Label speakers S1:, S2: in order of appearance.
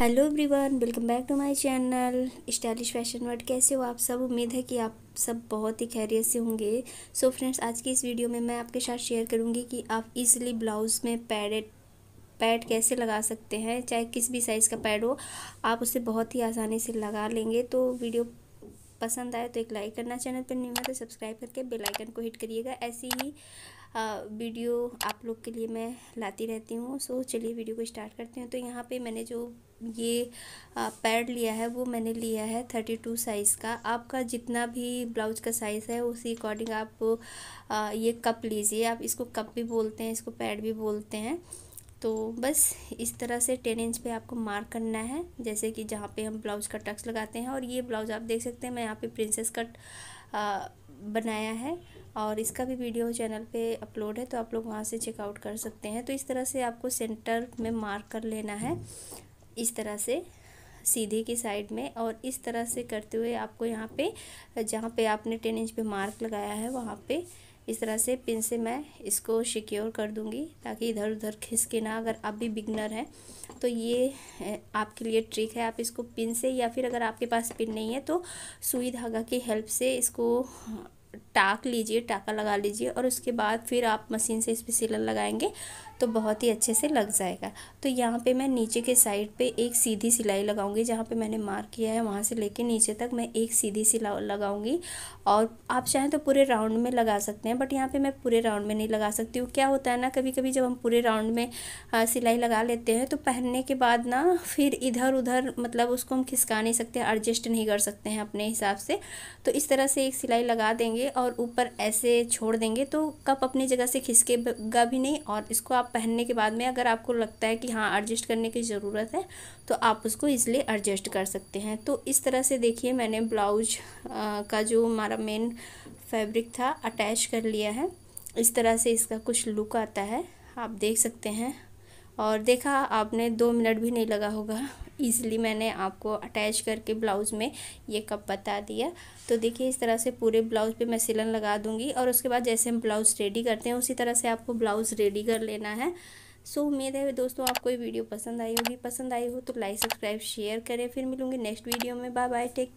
S1: hello everyone welcome back to my channel stylish fashion word कैसे हो आप सब उम्मीद है कि आप सब बहुत ही खैरियत से होंगे सो so फ्रेंड्स आज की इस वीडियो में मैं आपके साथ शेयर करूंगी कि आप इजीली ब्लाउज़ में पैडेड पैड कैसे लगा सकते हैं चाहे किस भी साइज़ का पैड हो आप उसे बहुत ही आसानी से लगा लेंगे तो वीडियो पसंद आए तो एक लाइक करना चैनल पर नहीं हुआ तो सब्सक्राइब करके बेलाइकन को हिट करिएगा ऐसी ही वीडियो आप लोग के लिए मैं लाती रहती हूँ सो चलिए वीडियो को स्टार्ट करते हैं तो यहाँ पे मैंने जो ये पैड लिया है वो मैंने लिया है थर्टी टू साइज़ का आपका जितना भी ब्लाउज का साइज़ है उसी अकॉर्डिंग आप ये कप लीजिए आप इसको कप भी बोलते हैं इसको पैड भी बोलते हैं तो बस इस तरह से टेन इंच पे आपको मार्क करना है जैसे कि जहाँ पे हम ब्लाउज का टक्स लगाते हैं और ये ब्लाउज आप देख सकते हैं मैं यहाँ पे प्रिंसेस कट बनाया है और इसका भी वीडियो चैनल पे अपलोड है तो आप लोग वहाँ से चेकआउट कर सकते हैं तो इस तरह से आपको सेंटर में मार्क कर लेना है इस तरह से सीधे की साइड में और इस तरह से करते हुए आपको यहाँ पे जहाँ पे आपने टेन इंच पे मार्क लगाया है वहाँ पे इस तरह से पिन से मैं इसको सिक्योर कर दूँगी ताकि इधर उधर खिसके ना अगर आप भी बिगनर हैं तो ये आपके लिए ट्रिक है आप इसको पिन से या फिर अगर आपके पास पिन नहीं है तो सुई धागा की हेल्प से इसको टाक लीजिए टाका लगा लीजिए और उसके बाद फिर आप मशीन से इस पर सिलर लगाएंगे तो बहुत ही अच्छे से लग जाएगा तो यहाँ पे मैं नीचे के साइड पे एक सीधी सिलाई लगाऊंगी जहाँ पे मैंने मार्क किया है वहाँ से लेके नीचे तक मैं एक सीधी सिला लगाऊंगी और आप चाहें तो पूरे राउंड में लगा सकते हैं बट यहाँ पे मैं पूरे राउंड में नहीं लगा सकती हूँ क्या होता है ना कभी कभी जब हम पूरे राउंड में आ, सिलाई लगा लेते हैं तो पहनने के बाद ना फिर इधर उधर मतलब उसको हम खिसका नहीं सकते एडजस्ट नहीं कर सकते हैं अपने हिसाब से तो इस तरह से एक सिलाई लगा देंगे और ऊपर ऐसे छोड़ देंगे तो कप अपनी जगह से खिसकेगा भी नहीं और इसको आप पहनने के बाद में अगर आपको लगता है कि हाँ एडजस्ट करने की ज़रूरत है तो आप उसको इसलिए एडजस्ट कर सकते हैं तो इस तरह से देखिए मैंने ब्लाउज का जो हमारा मेन फैब्रिक था अटैच कर लिया है इस तरह से इसका कुछ लुक आता है आप देख सकते हैं और देखा आपने दो मिनट भी नहीं लगा होगा ईज़िली मैंने आपको अटैच करके ब्लाउज़ में ये कप बता दिया तो देखिए इस तरह से पूरे ब्लाउज़ पे मैं सिलन लगा दूँगी और उसके बाद जैसे हम ब्लाउज़ रेडी करते हैं उसी तरह से आपको ब्लाउज़ रेडी कर लेना है सो उम्मीद है दोस्तों आपको ये वीडियो पसंद आई होगी पसंद आई हो तो लाइक सब्सक्राइब शेयर करें फिर मिलूँगी नेक्स्ट वीडियो में बाय बाय टेक